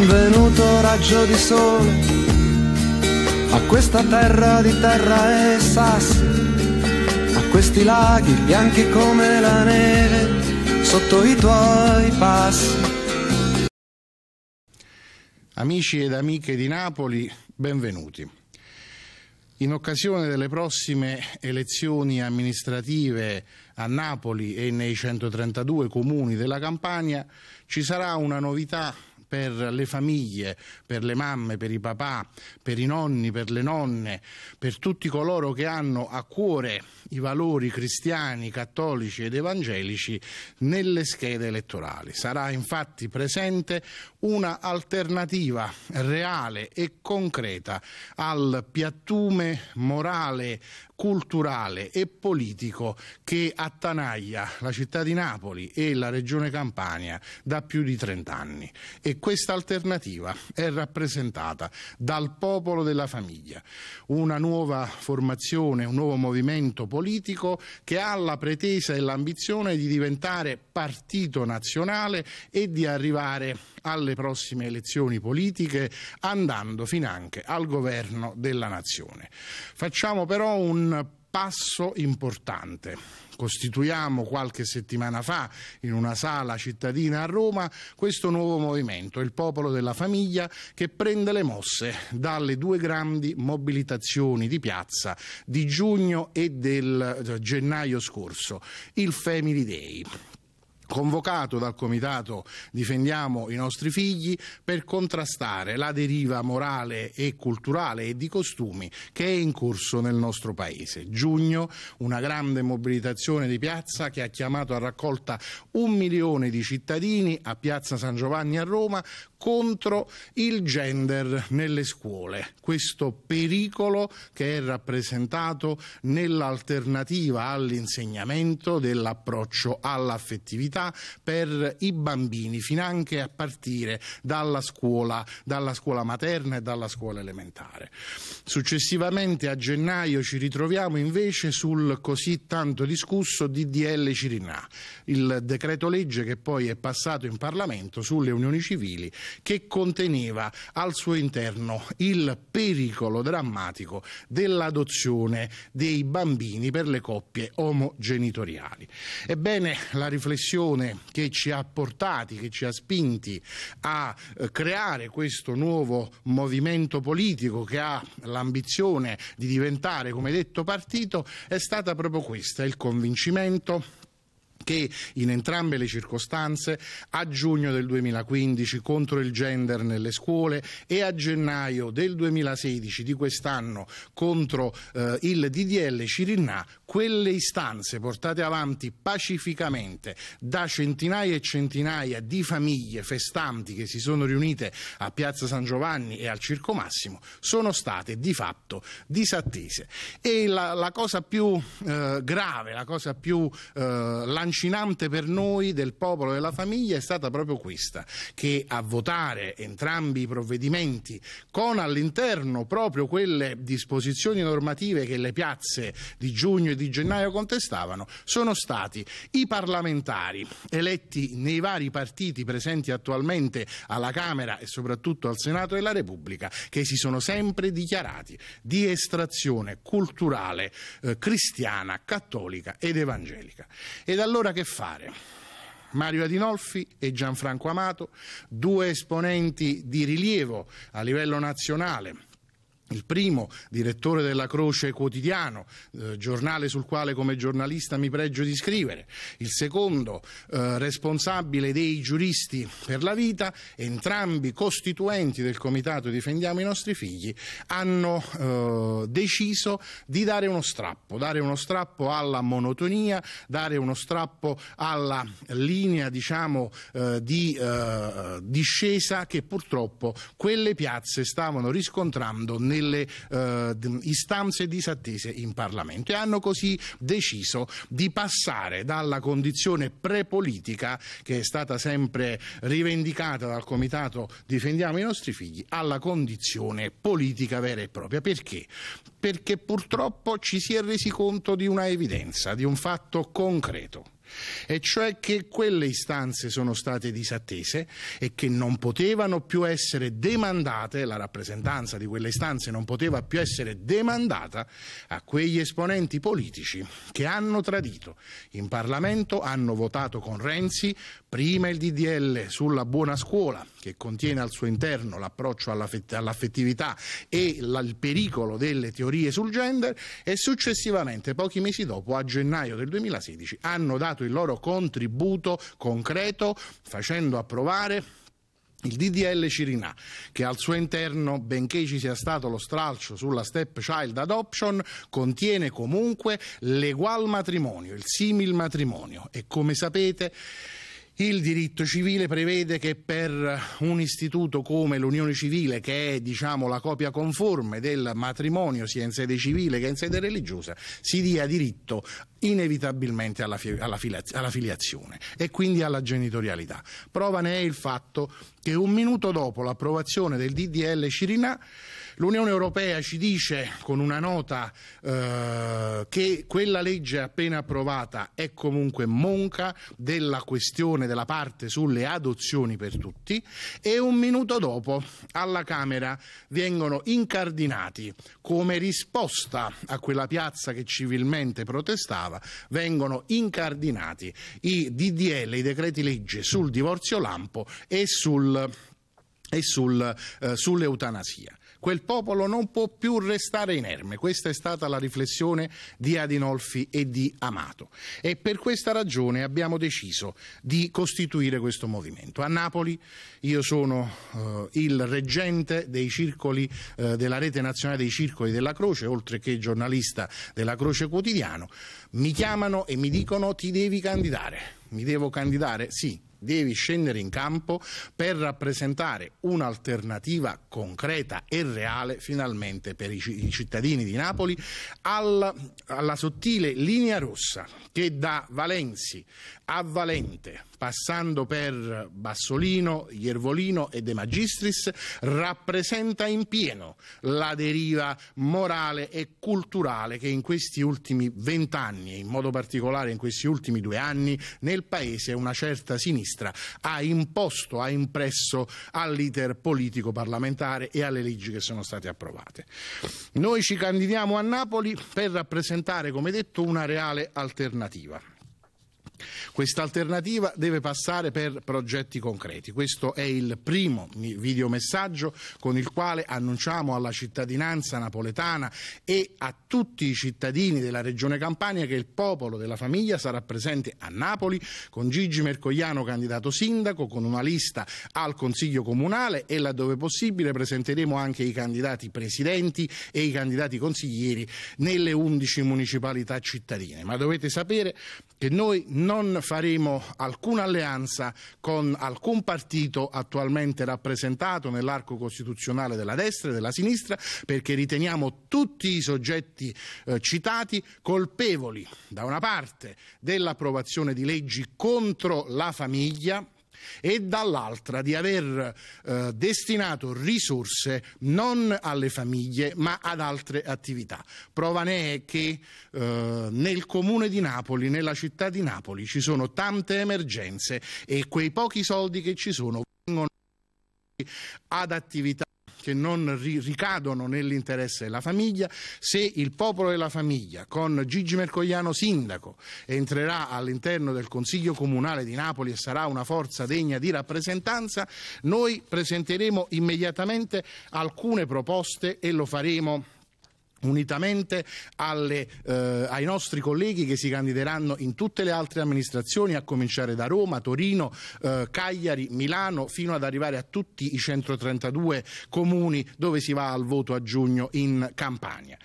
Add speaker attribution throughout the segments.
Speaker 1: Benvenuto raggio di sole a questa terra di terra e sassi, a questi laghi bianchi come la neve sotto i tuoi passi. Amici ed amiche di Napoli, benvenuti. In occasione delle prossime elezioni amministrative a Napoli e nei 132 comuni della Campania ci sarà una novità per le famiglie, per le mamme, per i papà, per i nonni, per le nonne, per tutti coloro che hanno a cuore i valori cristiani, cattolici ed evangelici nelle schede elettorali. Sarà infatti presente una alternativa reale e concreta al piattume morale culturale e politico che attanaglia la città di Napoli e la regione Campania da più di 30 anni e questa alternativa è rappresentata dal popolo della famiglia, una nuova formazione, un nuovo movimento politico che ha la pretesa e l'ambizione di diventare partito nazionale e di arrivare alle prossime elezioni politiche andando finanche al governo della nazione. Facciamo però un un passo importante. Costituiamo qualche settimana fa in una sala cittadina a Roma questo nuovo movimento, il Popolo della Famiglia, che prende le mosse dalle due grandi mobilitazioni di piazza di giugno e del eh, gennaio scorso, il Family Day convocato dal comitato Difendiamo i nostri figli per contrastare la deriva morale e culturale e di costumi che è in corso nel nostro paese. Giugno, una grande mobilitazione di piazza che ha chiamato a raccolta un milione di cittadini a Piazza San Giovanni a Roma contro il gender nelle scuole, questo pericolo che è rappresentato nell'alternativa all'insegnamento dell'approccio all'affettività per i bambini, fin anche a partire dalla scuola, dalla scuola materna e dalla scuola elementare. Successivamente a gennaio ci ritroviamo invece sul così tanto discusso DDL Cirinà, il decreto legge che poi è passato in Parlamento sulle unioni civili che conteneva al suo interno il pericolo drammatico dell'adozione dei bambini per le coppie omogenitoriali. Ebbene, la riflessione che ci ha portati, che ci ha spinti a eh, creare questo nuovo movimento politico che ha l'ambizione di diventare, come detto, partito, è stata proprio questa, il convincimento che in entrambe le circostanze a giugno del 2015 contro il gender nelle scuole e a gennaio del 2016 di quest'anno contro eh, il DDL Cirinà, quelle istanze portate avanti pacificamente da centinaia e centinaia di famiglie festanti che si sono riunite a Piazza San Giovanni e al Circo Massimo sono state di fatto disattese. E la, la cosa più eh, grave, la cosa più eh, lanciata lancinante per noi del popolo e della famiglia è stata proprio questa, che a votare entrambi i provvedimenti con all'interno proprio quelle disposizioni normative che le piazze di giugno e di gennaio contestavano, sono stati i parlamentari eletti nei vari partiti presenti attualmente alla Camera e soprattutto al Senato della Repubblica, che si sono sempre dichiarati di estrazione culturale, eh, cristiana, cattolica ed evangelica. Ed allora allora che fare? Mario Adinolfi e Gianfranco Amato, due esponenti di rilievo a livello nazionale il primo direttore della Croce Quotidiano, eh, giornale sul quale come giornalista mi pregio di scrivere, il secondo eh, responsabile dei giuristi per la vita, entrambi costituenti del comitato Difendiamo i nostri figli, hanno eh, deciso di dare uno strappo, dare uno strappo alla monotonia, dare uno strappo alla linea diciamo, eh, di eh, discesa che purtroppo quelle piazze stavano riscontrando nel delle eh, istanze disattese in Parlamento e hanno così deciso di passare dalla condizione prepolitica che è stata sempre rivendicata dal Comitato Difendiamo i nostri figli alla condizione politica vera e propria. Perché? Perché purtroppo ci si è resi conto di una evidenza, di un fatto concreto e cioè che quelle istanze sono state disattese e che non potevano più essere demandate, la rappresentanza di quelle istanze non poteva più essere demandata a quegli esponenti politici che hanno tradito. In Parlamento hanno votato con Renzi prima il DDL sulla buona scuola, che contiene al suo interno l'approccio all'affettività e il pericolo delle teorie sul gender, e successivamente, pochi mesi dopo, a gennaio del 2016, hanno dato dato il loro contributo concreto facendo approvare il DDL Cirinà, che al suo interno, benché ci sia stato lo stralcio sulla step child adoption, contiene comunque l'egual matrimonio, il simil matrimonio. E come sapete il diritto civile prevede che per un istituto come l'unione civile, che è diciamo, la copia conforme del matrimonio sia in sede civile che in sede religiosa, si dia diritto inevitabilmente alla, fi alla, alla filiazione e quindi alla genitorialità. Prova ne è il fatto che un minuto dopo l'approvazione del DDL Cirinà l'Unione Europea ci dice con una nota eh, che quella legge appena approvata è comunque monca della questione della parte sulle adozioni per tutti e un minuto dopo alla Camera vengono incardinati come risposta a quella piazza che civilmente protestava vengono incardinati i DDL, i decreti legge sul divorzio lampo e sul sul, e sul, eh, sull'eutanasia. Quel popolo non può più restare inerme, questa è stata la riflessione di Adinolfi e di Amato e per questa ragione abbiamo deciso di costituire questo movimento. A Napoli io sono eh, il reggente dei circoli eh, della rete nazionale dei circoli della Croce, oltre che giornalista della Croce Quotidiano, mi chiamano e mi dicono ti devi candidare, mi devo candidare? Sì, devi scendere in campo per rappresentare un'alternativa concreta e reale finalmente per i cittadini di Napoli alla, alla sottile linea rossa che da Valenzi a Valente passando per Bassolino, Iervolino e De Magistris, rappresenta in pieno la deriva morale e culturale che in questi ultimi vent'anni, e in modo particolare in questi ultimi due anni, nel Paese una certa sinistra sinistra ha imposto, ha impresso all'iter politico parlamentare e alle leggi che sono state approvate. Noi ci candidiamo a Napoli per rappresentare, come detto, una reale alternativa. Questa alternativa deve passare per progetti concreti. Questo è il primo videomessaggio con il quale annunciamo alla cittadinanza napoletana e a tutti i cittadini della Regione Campania che il popolo della famiglia sarà presente a Napoli con Gigi Mercogliano candidato sindaco, con una lista al Consiglio Comunale e laddove possibile presenteremo anche i candidati presidenti e i candidati consiglieri nelle 11 municipalità cittadine. Ma dovete sapere che noi non non faremo alcuna alleanza con alcun partito attualmente rappresentato nell'arco costituzionale della destra e della sinistra perché riteniamo tutti i soggetti eh, citati colpevoli da una parte dell'approvazione di leggi contro la famiglia e dall'altra di aver eh, destinato risorse non alle famiglie ma ad altre attività. Prova ne è che eh, nel comune di Napoli, nella città di Napoli ci sono tante emergenze e quei pochi soldi che ci sono vengono ad attività che non ri- ricadono nell'interesse della famiglia, se il popolo della famiglia con Gigi Mercogliano sindaco entrerà all'interno del Consiglio Comunale di Napoli e sarà una forza degna di rappresentanza, noi presenteremo immediatamente alcune proposte e lo faremo unitamente alle, eh, ai nostri colleghi che si candideranno in tutte le altre amministrazioni, a cominciare da Roma, Torino, eh, Cagliari, Milano, fino ad arrivare a tutti i 132 comuni dove si va al voto a giugno in Campania.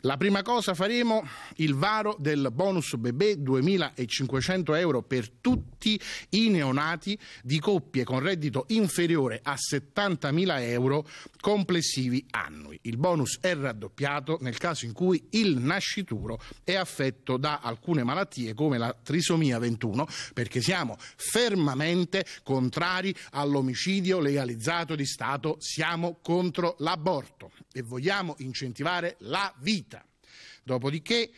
Speaker 1: La prima cosa faremo il varo del bonus bebè 2.500 euro per tutti i neonati di coppie con reddito inferiore a 70.000 euro complessivi annui. Il bonus è raddoppiato nel caso in cui il nascituro è affetto da alcune malattie come la trisomia 21 perché siamo fermamente contrari all'omicidio legalizzato di Stato, siamo contro l'aborto e vogliamo incentivare la vita. Dopodiché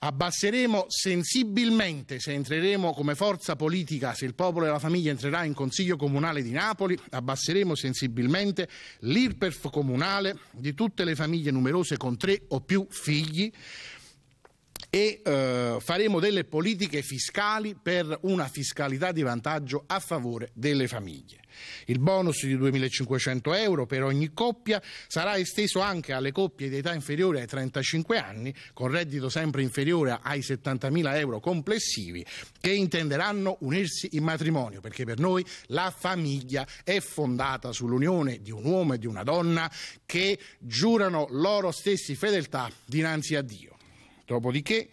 Speaker 1: abbasseremo sensibilmente, se entreremo come forza politica, se il popolo e la famiglia entrerà in Consiglio Comunale di Napoli, abbasseremo sensibilmente l'IRPERF comunale di tutte le famiglie numerose con tre o più figli e eh, faremo delle politiche fiscali per una fiscalità di vantaggio a favore delle famiglie. Il bonus di 2.500 euro per ogni coppia sarà esteso anche alle coppie di età inferiore ai 35 anni, con reddito sempre inferiore ai 70.000 euro complessivi, che intenderanno unirsi in matrimonio, perché per noi la famiglia è fondata sull'unione di un uomo e di una donna che giurano loro stessi fedeltà dinanzi a Dio. Dopodiché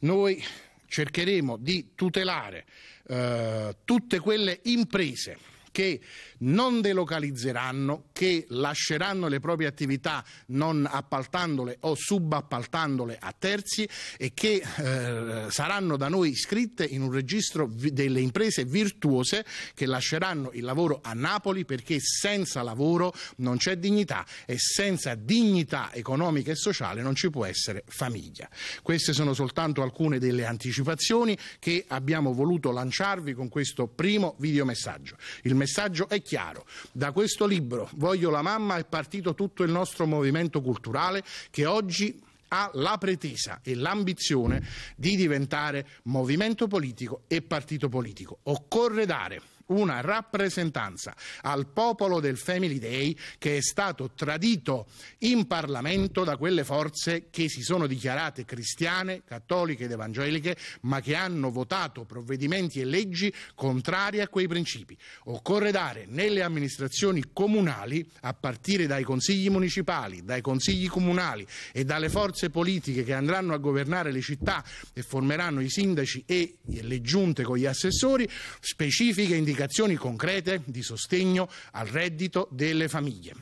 Speaker 1: noi cercheremo di tutelare eh, tutte quelle imprese che non delocalizzeranno, che lasceranno le proprie attività non appaltandole o subappaltandole a terzi e che eh, saranno da noi iscritte in un registro delle imprese virtuose che lasceranno il lavoro a Napoli perché senza lavoro non c'è dignità e senza dignità economica e sociale non ci può essere famiglia. Queste sono soltanto alcune delle anticipazioni che abbiamo voluto lanciarvi con questo primo videomessaggio. Il messaggio è chiaro. Da questo libro, Voglio la mamma, è partito tutto il nostro movimento culturale che oggi ha la pretesa e l'ambizione di diventare movimento politico e partito politico. Occorre dare una rappresentanza al popolo del Family Day che è stato tradito in Parlamento da quelle forze che si sono dichiarate cristiane, cattoliche ed evangeliche, ma che hanno votato provvedimenti e leggi contrarie a quei principi. Occorre dare nelle amministrazioni comunali, a partire dai consigli municipali, dai consigli comunali e dalle forze politiche che andranno a governare le città e formeranno i sindaci e le giunte con gli assessori, specifiche indicazioni indicazioni concrete di sostegno al reddito delle famiglie.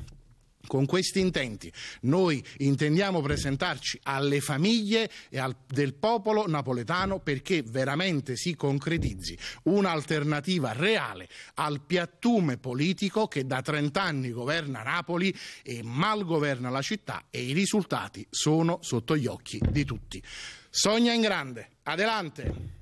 Speaker 1: Con questi intenti noi intendiamo presentarci alle famiglie e al, del popolo napoletano perché veramente si concretizzi un'alternativa reale al piattume politico che da 30 anni governa Napoli e mal governa la città e i risultati sono sotto gli occhi di tutti. Sogna in grande, adelante!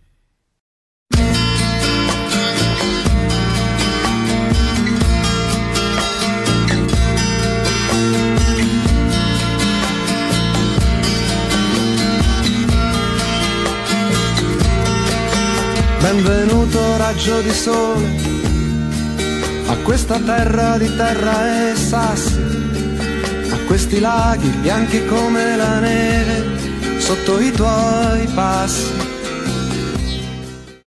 Speaker 1: Benvenuto raggio di sole a questa terra di terra e sassi, a questi laghi bianchi come la neve sotto i tuoi passi.